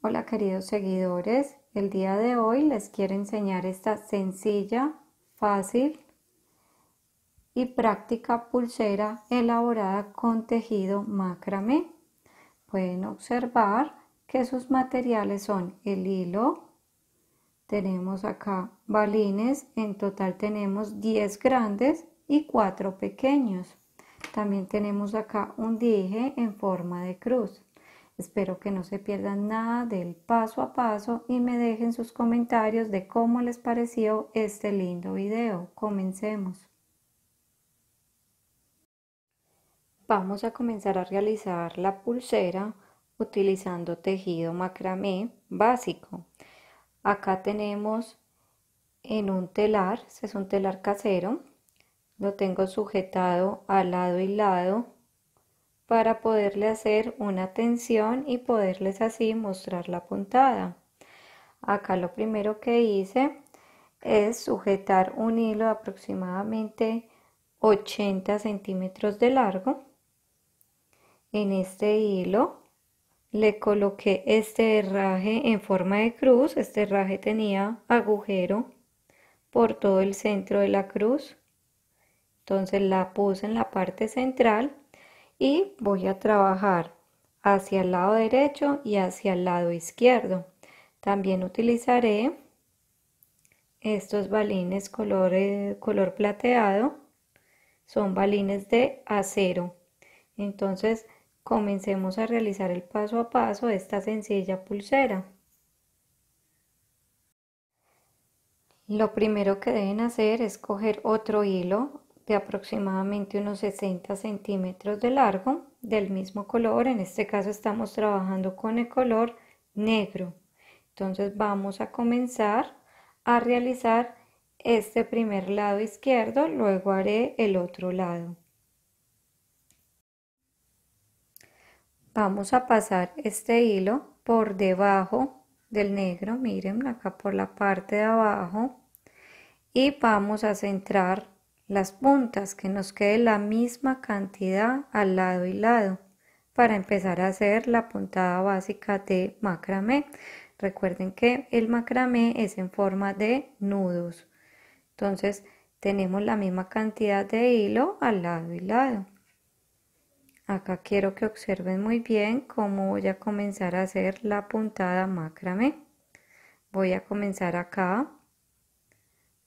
Hola queridos seguidores, el día de hoy les quiero enseñar esta sencilla, fácil y práctica pulsera elaborada con tejido macramé. Pueden observar que sus materiales son el hilo, tenemos acá balines, en total tenemos 10 grandes y 4 pequeños. También tenemos acá un dije en forma de cruz. Espero que no se pierdan nada del paso a paso y me dejen sus comentarios de cómo les pareció este lindo video. Comencemos. Vamos a comenzar a realizar la pulsera utilizando tejido macramé básico. Acá tenemos en un telar, este es un telar casero, lo tengo sujetado al lado y lado para poderle hacer una tensión y poderles así mostrar la puntada. Acá lo primero que hice es sujetar un hilo de aproximadamente 80 centímetros de largo. En este hilo le coloqué este herraje en forma de cruz. Este herraje tenía agujero por todo el centro de la cruz. Entonces la puse en la parte central y voy a trabajar hacia el lado derecho y hacia el lado izquierdo. También utilizaré estos balines color, eh, color plateado. Son balines de acero. Entonces comencemos a realizar el paso a paso de esta sencilla pulsera. Lo primero que deben hacer es coger otro hilo de aproximadamente unos 60 centímetros de largo del mismo color en este caso estamos trabajando con el color negro entonces vamos a comenzar a realizar este primer lado izquierdo luego haré el otro lado vamos a pasar este hilo por debajo del negro miren acá por la parte de abajo y vamos a centrar las puntas, que nos quede la misma cantidad al lado y lado para empezar a hacer la puntada básica de macramé. Recuerden que el macramé es en forma de nudos. Entonces tenemos la misma cantidad de hilo al lado y lado. Acá quiero que observen muy bien cómo voy a comenzar a hacer la puntada macramé. Voy a comenzar acá.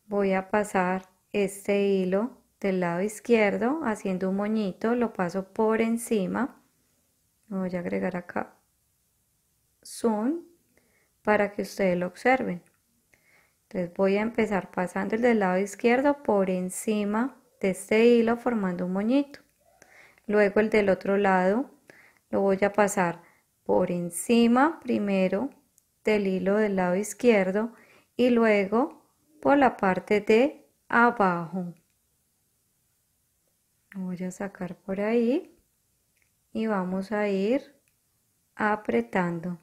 Voy a pasar este hilo del lado izquierdo haciendo un moñito lo paso por encima voy a agregar acá zoom para que ustedes lo observen entonces voy a empezar pasando el del lado izquierdo por encima de este hilo formando un moñito luego el del otro lado lo voy a pasar por encima primero del hilo del lado izquierdo y luego por la parte de abajo. voy a sacar por ahí y vamos a ir apretando.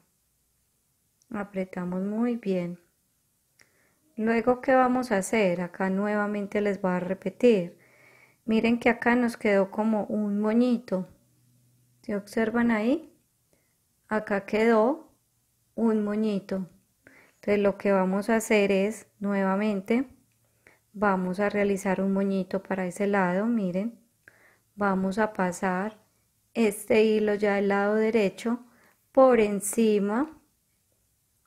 Apretamos muy bien. Luego, ¿qué vamos a hacer? Acá nuevamente les voy a repetir. Miren que acá nos quedó como un moñito. ¿Se observan ahí? Acá quedó un moñito. Entonces lo que vamos a hacer es nuevamente vamos a realizar un moñito para ese lado, miren, vamos a pasar este hilo ya del lado derecho por encima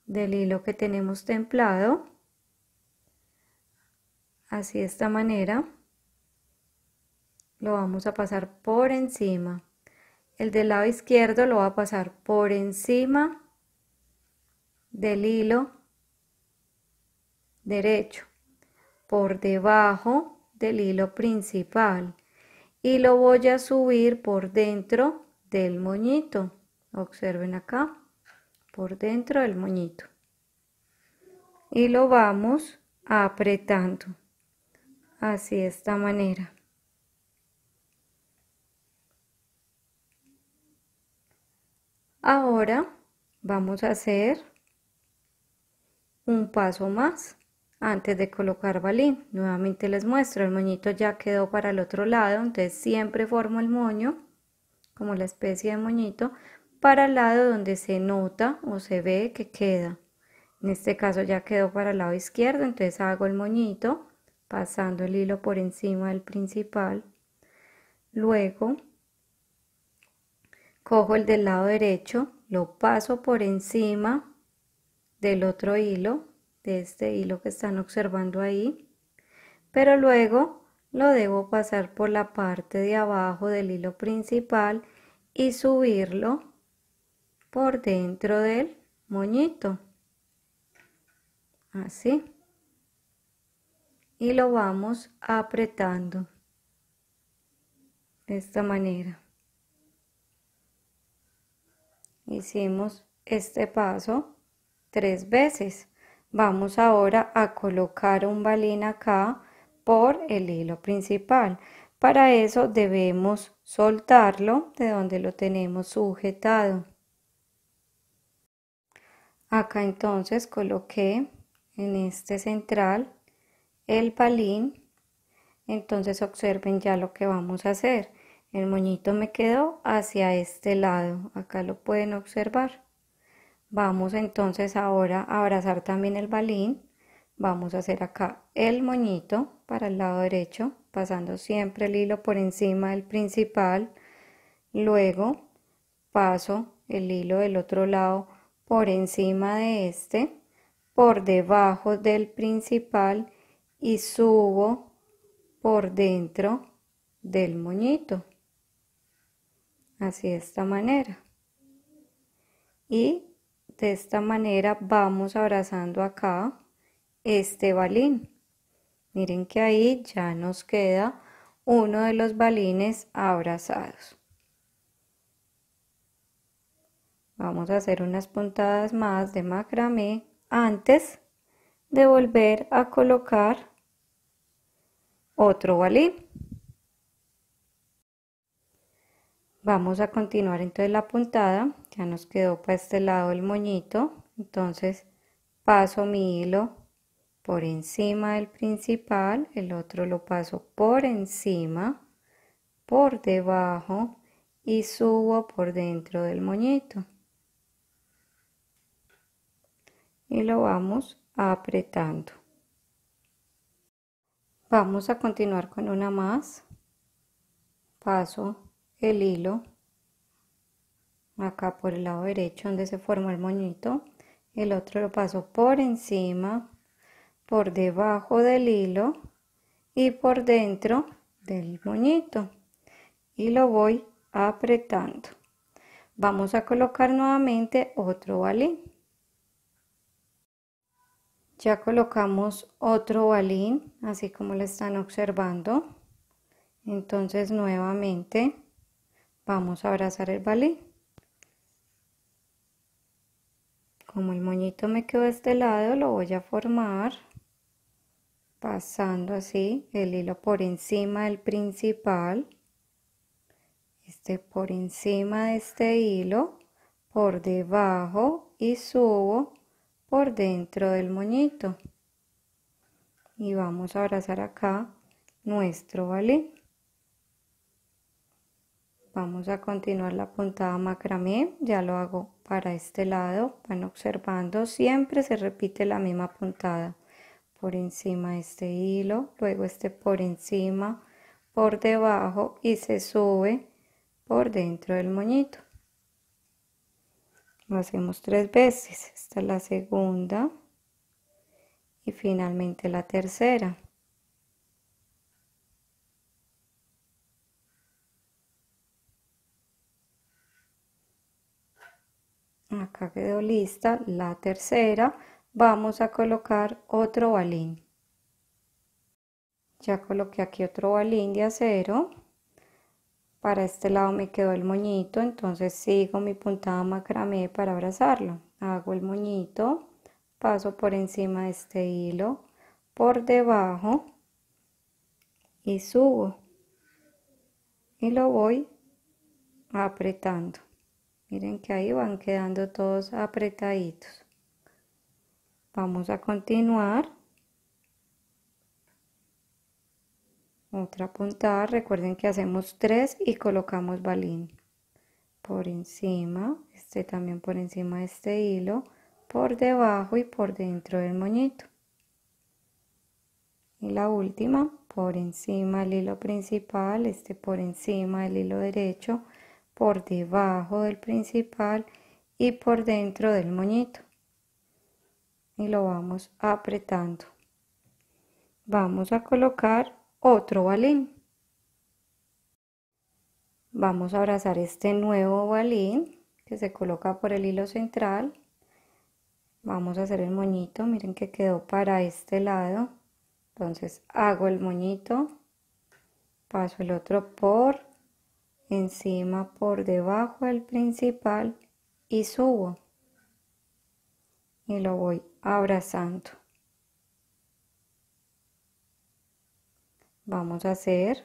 del hilo que tenemos templado, así de esta manera, lo vamos a pasar por encima, el del lado izquierdo lo va a pasar por encima del hilo derecho por debajo del hilo principal y lo voy a subir por dentro del moñito. Observen acá, por dentro del moñito. Y lo vamos apretando. Así de esta manera. Ahora vamos a hacer un paso más antes de colocar balín. Nuevamente les muestro, el moñito ya quedó para el otro lado, entonces siempre formo el moño, como la especie de moñito, para el lado donde se nota o se ve que queda. En este caso ya quedó para el lado izquierdo, entonces hago el moñito pasando el hilo por encima del principal. Luego cojo el del lado derecho, lo paso por encima del otro hilo de este hilo que están observando ahí pero luego lo debo pasar por la parte de abajo del hilo principal y subirlo por dentro del moñito así y lo vamos apretando de esta manera hicimos este paso tres veces Vamos ahora a colocar un balín acá por el hilo principal. Para eso debemos soltarlo de donde lo tenemos sujetado. Acá entonces coloqué en este central el balín. Entonces observen ya lo que vamos a hacer. El moñito me quedó hacia este lado. Acá lo pueden observar. Vamos entonces ahora a abrazar también el balín. Vamos a hacer acá el moñito para el lado derecho, pasando siempre el hilo por encima del principal. Luego paso el hilo del otro lado por encima de este, por debajo del principal y subo por dentro del moñito. Así de esta manera. Y de esta manera vamos abrazando acá este balín. Miren que ahí ya nos queda uno de los balines abrazados. Vamos a hacer unas puntadas más de macramé antes de volver a colocar otro balín. Vamos a continuar entonces la puntada, ya nos quedó para este lado el moñito, entonces paso mi hilo por encima del principal, el otro lo paso por encima, por debajo y subo por dentro del moñito. Y lo vamos apretando. Vamos a continuar con una más. Paso el hilo acá por el lado derecho donde se formó el moñito el otro lo paso por encima por debajo del hilo y por dentro del moñito y lo voy apretando vamos a colocar nuevamente otro balín ya colocamos otro balín así como lo están observando entonces nuevamente Vamos a abrazar el balín. Como el moñito me quedó de este lado, lo voy a formar pasando así el hilo por encima del principal, este por encima de este hilo, por debajo y subo por dentro del moñito. Y vamos a abrazar acá nuestro balín vamos a continuar la puntada macramé ya lo hago para este lado van observando siempre se repite la misma puntada por encima de este hilo luego este por encima por debajo y se sube por dentro del moñito lo hacemos tres veces esta es la segunda y finalmente la tercera acá quedó lista la tercera vamos a colocar otro balín ya coloqué aquí otro balín de acero para este lado me quedó el moñito entonces sigo mi puntada macramé para abrazarlo hago el moñito paso por encima de este hilo por debajo y subo y lo voy apretando Miren que ahí van quedando todos apretaditos. Vamos a continuar. Otra puntada, recuerden que hacemos tres y colocamos balín por encima, este también por encima de este hilo, por debajo y por dentro del moñito. Y la última, por encima del hilo principal, este por encima del hilo derecho, por debajo del principal y por dentro del moñito. Y lo vamos apretando. Vamos a colocar otro balín. Vamos a abrazar este nuevo balín que se coloca por el hilo central. Vamos a hacer el moñito, miren que quedó para este lado. Entonces hago el moñito, paso el otro por encima por debajo del principal y subo y lo voy abrazando. Vamos a hacer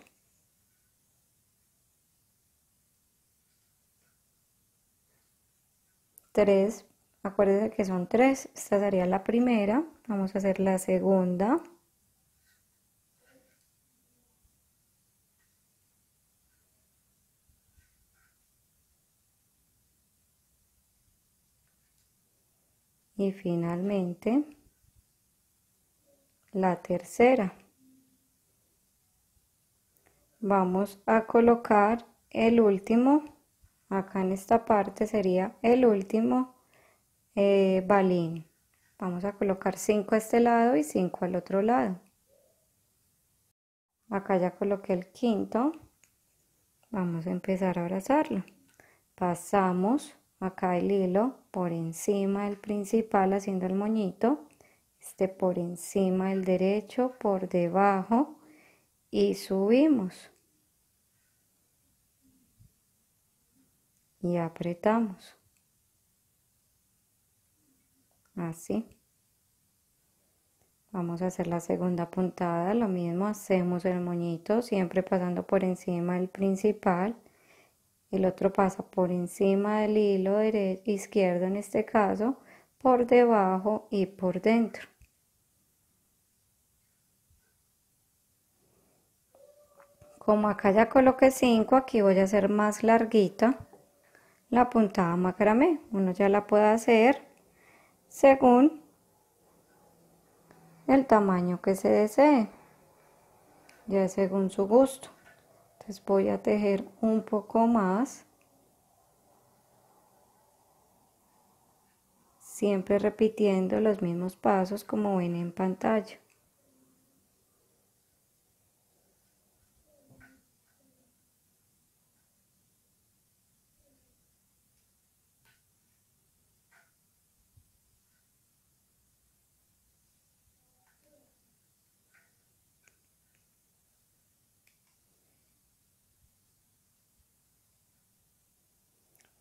tres, acuérdense que son tres, esta sería la primera, vamos a hacer la segunda. y finalmente la tercera. Vamos a colocar el último, acá en esta parte sería el último eh, balín. Vamos a colocar 5 a este lado y 5 al otro lado. Acá ya coloqué el quinto. Vamos a empezar a abrazarlo. Pasamos acá el hilo por encima del principal haciendo el moñito este por encima del derecho por debajo y subimos y apretamos así vamos a hacer la segunda puntada lo mismo hacemos el moñito siempre pasando por encima del principal el otro pasa por encima del hilo izquierdo en este caso, por debajo y por dentro. Como acá ya coloqué 5, aquí voy a hacer más larguita la puntada macramé. Uno ya la puede hacer según el tamaño que se desee, ya según su gusto voy a tejer un poco más siempre repitiendo los mismos pasos como ven en pantalla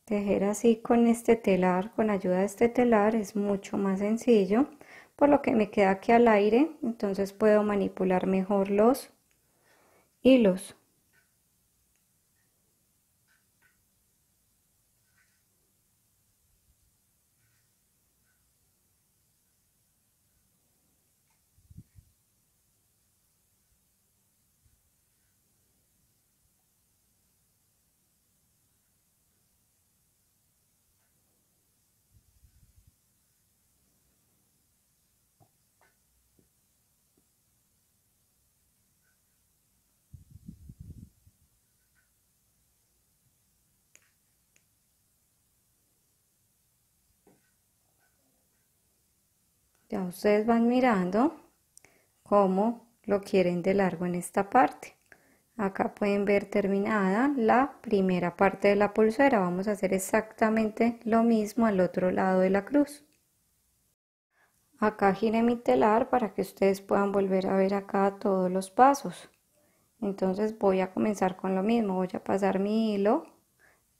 Tejer así con este telar, con ayuda de este telar, es mucho más sencillo, por lo que me queda aquí al aire, entonces puedo manipular mejor los hilos. Ya ustedes van mirando cómo lo quieren de largo en esta parte. Acá pueden ver terminada la primera parte de la pulsera. Vamos a hacer exactamente lo mismo al otro lado de la cruz. Acá giré mi telar para que ustedes puedan volver a ver acá todos los pasos. Entonces voy a comenzar con lo mismo. Voy a pasar mi hilo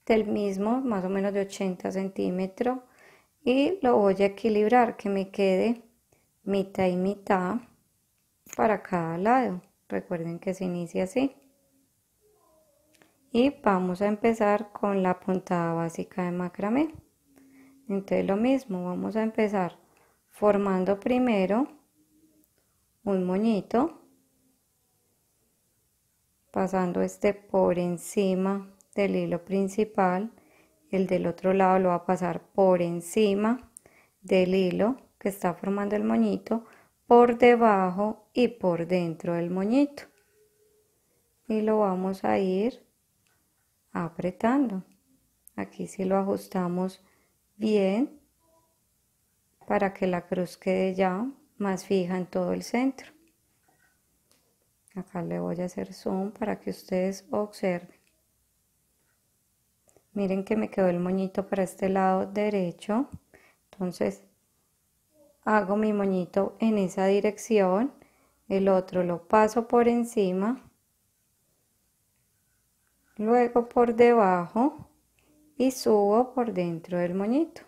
del mismo, más o menos de 80 centímetros y lo voy a equilibrar que me quede mitad y mitad para cada lado recuerden que se inicia así y vamos a empezar con la puntada básica de macramé entonces lo mismo vamos a empezar formando primero un moñito pasando este por encima del hilo principal el del otro lado lo va a pasar por encima del hilo que está formando el moñito, por debajo y por dentro del moñito. Y lo vamos a ir apretando. Aquí si lo ajustamos bien para que la cruz quede ya más fija en todo el centro. Acá le voy a hacer zoom para que ustedes observen miren que me quedó el moñito para este lado derecho entonces hago mi moñito en esa dirección el otro lo paso por encima luego por debajo y subo por dentro del moñito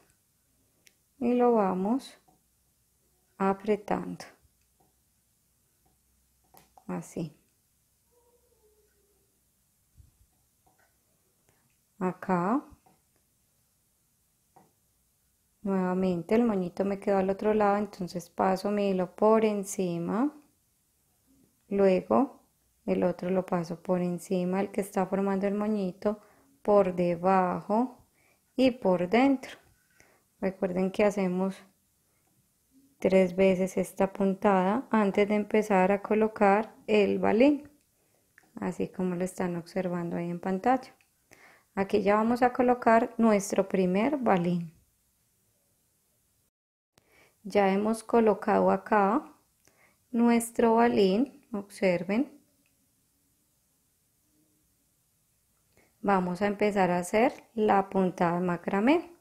y lo vamos apretando así acá nuevamente el moñito me quedó al otro lado entonces paso mi hilo por encima luego el otro lo paso por encima el que está formando el moñito por debajo y por dentro recuerden que hacemos tres veces esta puntada antes de empezar a colocar el balín así como lo están observando ahí en pantalla Aquí ya vamos a colocar nuestro primer balín. Ya hemos colocado acá nuestro balín, observen. Vamos a empezar a hacer la puntada de macramé.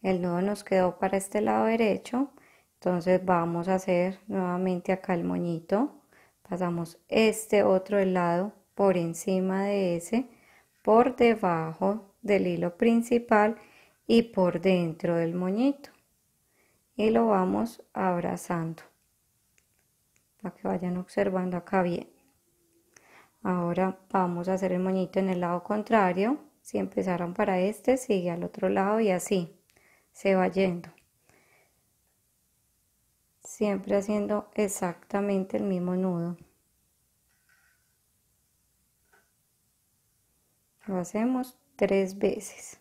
El nudo nos quedó para este lado derecho, entonces vamos a hacer nuevamente acá el moñito. Pasamos este otro lado por encima de ese por debajo del hilo principal y por dentro del moñito y lo vamos abrazando para que vayan observando acá bien ahora vamos a hacer el moñito en el lado contrario si empezaron para este sigue al otro lado y así se va yendo siempre haciendo exactamente el mismo nudo Lo hacemos tres veces.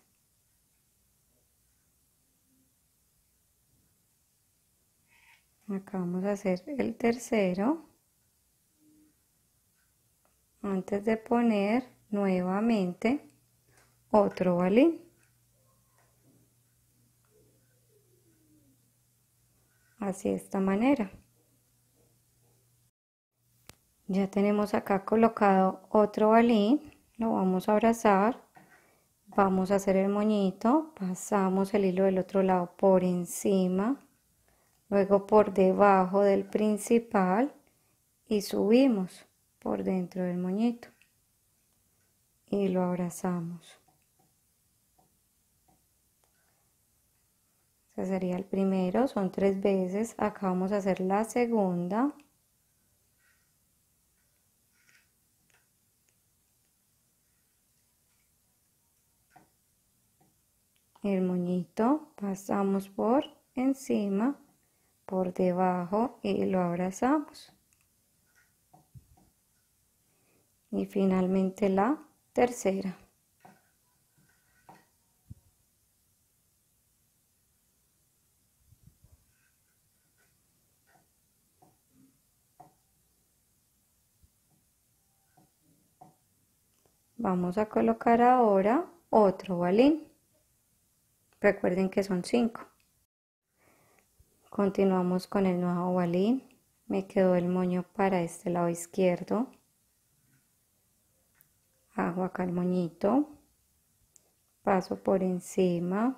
Acá vamos a hacer el tercero. Antes de poner nuevamente otro balín. Así de esta manera. Ya tenemos acá colocado otro balín lo vamos a abrazar, vamos a hacer el moñito, pasamos el hilo del otro lado por encima, luego por debajo del principal y subimos por dentro del moñito y lo abrazamos. Ese sería el primero, son tres veces. Acá vamos a hacer la segunda. el moñito, pasamos por encima, por debajo y lo abrazamos. Y finalmente la tercera. Vamos a colocar ahora otro balín. Recuerden que son cinco Continuamos con el nuevo ovalín. Me quedó el moño para este lado izquierdo. Hago acá el moñito. Paso por encima.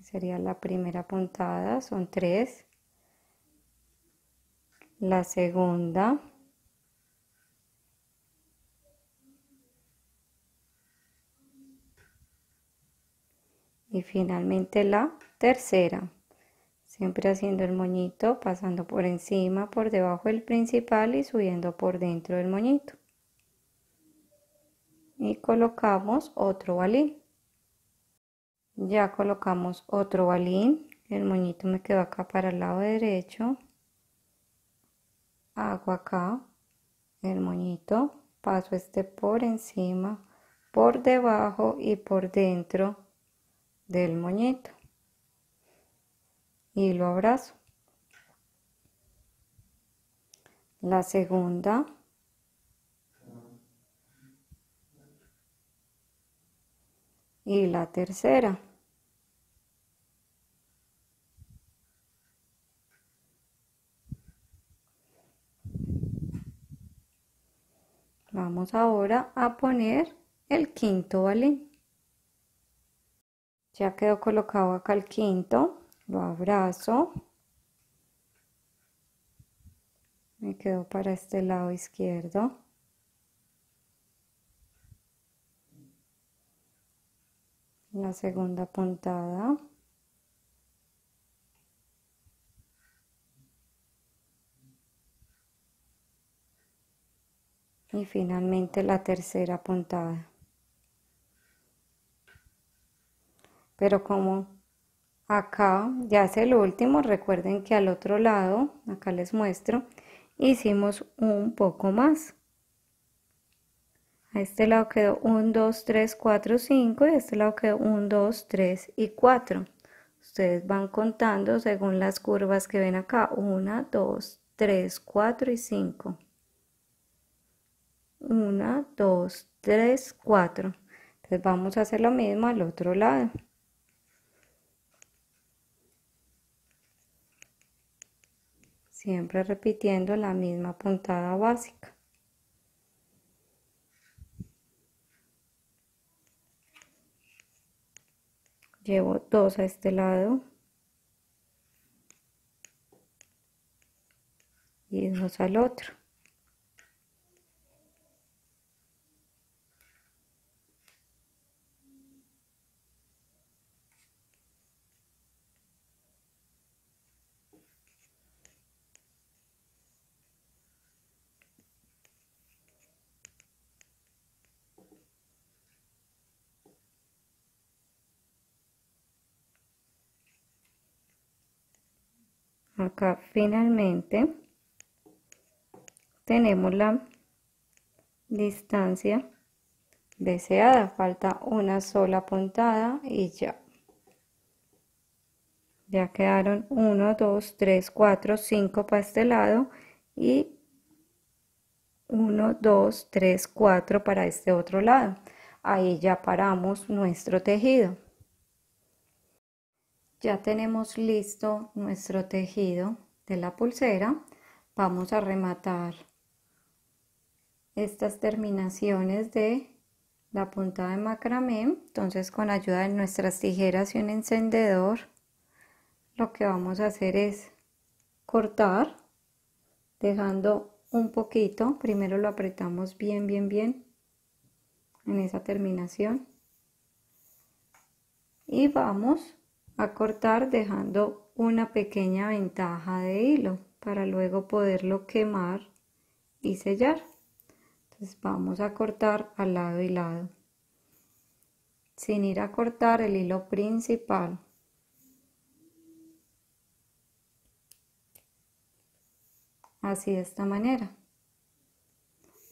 Sería la primera puntada, son tres. La segunda. y finalmente la tercera siempre haciendo el moñito pasando por encima por debajo del principal y subiendo por dentro del moñito y colocamos otro balín ya colocamos otro balín el moñito me quedó acá para el lado derecho hago acá el moñito paso este por encima por debajo y por dentro del moñito y lo abrazo. La segunda y la tercera. Vamos ahora a poner el quinto balín ya quedó colocado acá el quinto lo abrazo me quedo para este lado izquierdo la segunda puntada y finalmente la tercera puntada Pero como acá ya es el último, recuerden que al otro lado, acá les muestro, hicimos un poco más. A este lado quedó 1, 2, 3, 4, 5 y a este lado quedó 1, 2, 3 y 4. Ustedes van contando según las curvas que ven acá. 1, 2, 3, 4 y 5. 1, 2, 3, 4. Entonces vamos a hacer lo mismo al otro lado. siempre repitiendo la misma puntada básica. Llevo dos a este lado y dos al otro. acá finalmente tenemos la distancia deseada falta una sola puntada y ya ya quedaron 1 2 3 4 5 para este lado y 1 2 3 4 para este otro lado ahí ya paramos nuestro tejido ya tenemos listo nuestro tejido de la pulsera. Vamos a rematar estas terminaciones de la puntada de macramé. Entonces con ayuda de nuestras tijeras y un encendedor lo que vamos a hacer es cortar dejando un poquito. Primero lo apretamos bien, bien, bien en esa terminación. Y vamos a cortar dejando una pequeña ventaja de hilo para luego poderlo quemar y sellar. Entonces vamos a cortar al lado y lado sin ir a cortar el hilo principal. Así de esta manera.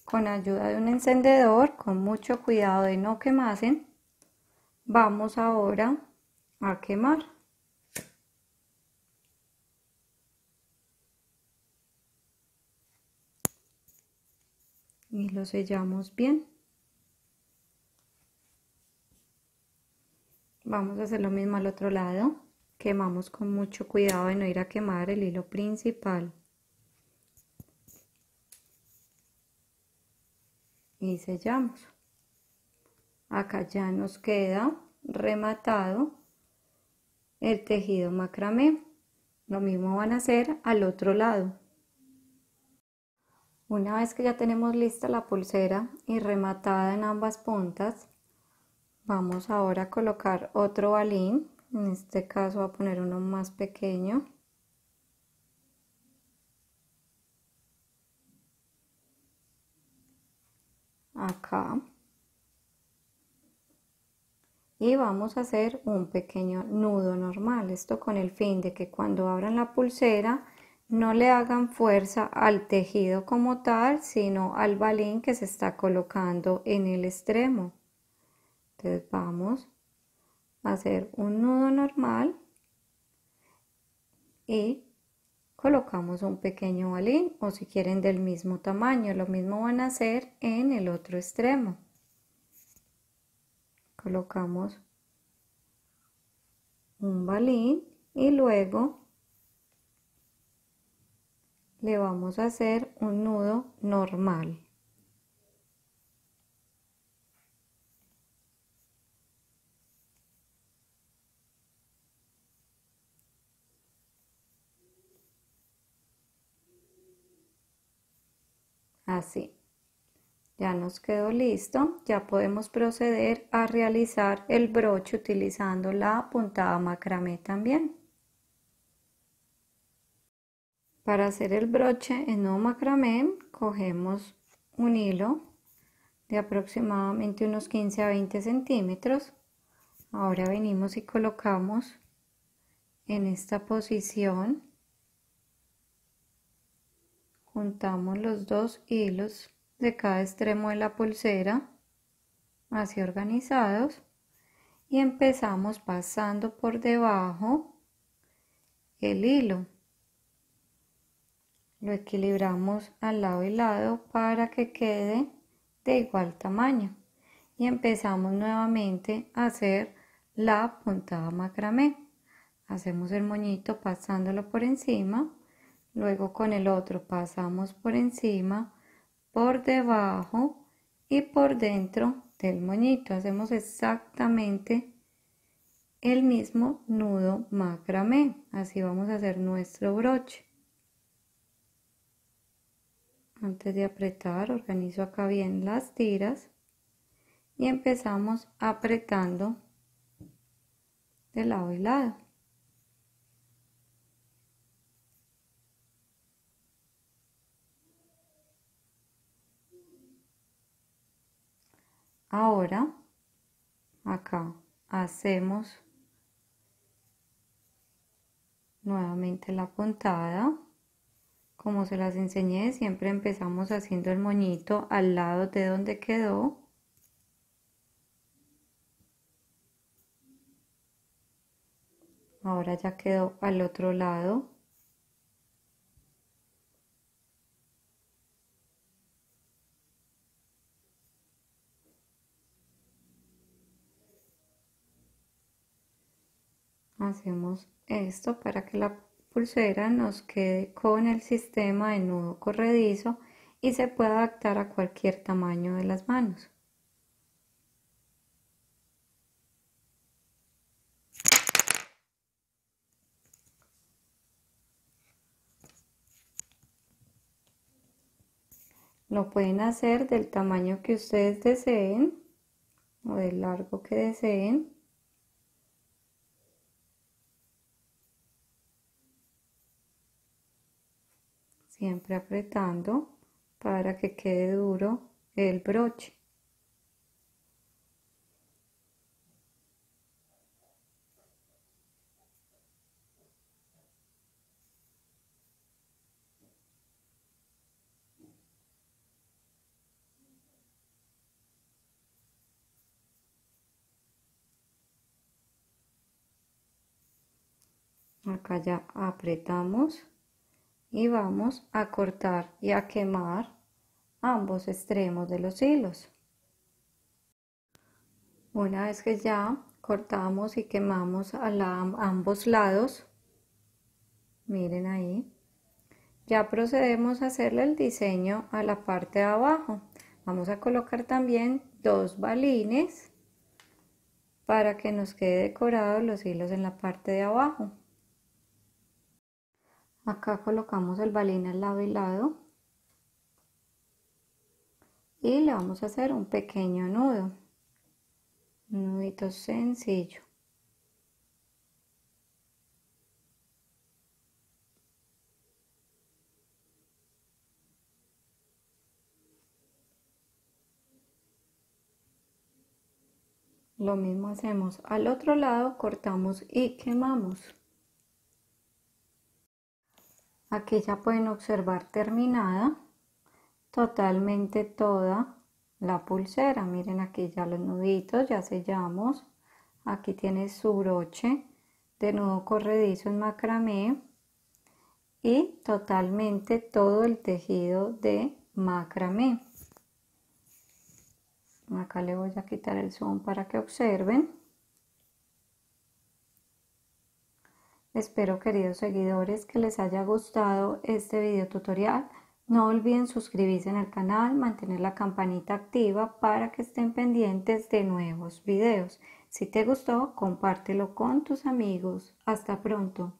Con ayuda de un encendedor, con mucho cuidado de no quemasen, vamos ahora a quemar. Y lo sellamos bien. Vamos a hacer lo mismo al otro lado. Quemamos con mucho cuidado de no ir a quemar el hilo principal. Y sellamos. Acá ya nos queda rematado el tejido macramé. Lo mismo van a hacer al otro lado. Una vez que ya tenemos lista la pulsera y rematada en ambas puntas, vamos ahora a colocar otro balín. En este caso a poner uno más pequeño. Acá y vamos a hacer un pequeño nudo normal. Esto con el fin de que cuando abran la pulsera no le hagan fuerza al tejido como tal, sino al balín que se está colocando en el extremo. Entonces vamos a hacer un nudo normal y colocamos un pequeño balín o si quieren del mismo tamaño, lo mismo van a hacer en el otro extremo colocamos un balín y luego le vamos a hacer un nudo normal. Así. Ya nos quedó listo, ya podemos proceder a realizar el broche utilizando la puntada macramé también. Para hacer el broche en nuevo macramé, cogemos un hilo de aproximadamente unos 15 a 20 centímetros. Ahora venimos y colocamos en esta posición. Juntamos los dos hilos de cada extremo de la pulsera, así organizados, y empezamos pasando por debajo el hilo. Lo equilibramos al lado y lado para que quede de igual tamaño y empezamos nuevamente a hacer la puntada macramé. Hacemos el moñito pasándolo por encima, luego con el otro pasamos por encima, por debajo y por dentro del moñito. Hacemos exactamente el mismo nudo macramé. Así vamos a hacer nuestro broche. Antes de apretar, organizo acá bien las tiras y empezamos apretando de lado y lado. Ahora, acá hacemos nuevamente la puntada. Como se las enseñé, siempre empezamos haciendo el moñito al lado de donde quedó. Ahora ya quedó al otro lado. Hacemos esto para que la pulsera nos quede con el sistema de nudo corredizo y se pueda adaptar a cualquier tamaño de las manos. Lo pueden hacer del tamaño que ustedes deseen o del largo que deseen. siempre apretando para que quede duro el broche. acá ya apretamos y vamos a cortar y a quemar ambos extremos de los hilos. Una vez que ya cortamos y quemamos a, ambos lados, miren ahí, ya procedemos a hacerle el diseño a la parte de abajo. Vamos a colocar también dos balines para que nos quede decorados los hilos en la parte de abajo. Acá colocamos el balín al lado y lado. Y le vamos a hacer un pequeño nudo. Un nudito sencillo. Lo mismo hacemos al otro lado, cortamos y quemamos. Aquí ya pueden observar terminada totalmente toda la pulsera. Miren aquí ya los nuditos, ya sellamos. Aquí tiene su broche de nudo corredizo en macramé y totalmente todo el tejido de macramé. Acá le voy a quitar el zoom para que observen. Espero queridos seguidores que les haya gustado este video tutorial. No olviden suscribirse al canal, mantener la campanita activa para que estén pendientes de nuevos videos. Si te gustó, compártelo con tus amigos. Hasta pronto.